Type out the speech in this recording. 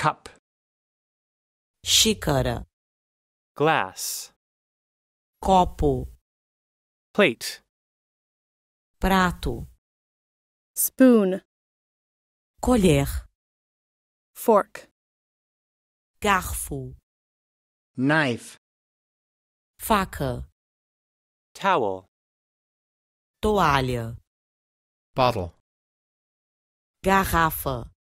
cup, xícara, glass, copo, plate, prato, spoon, colher, fork, garfo, knife, faca, towel, toalha, bottle, garrafa,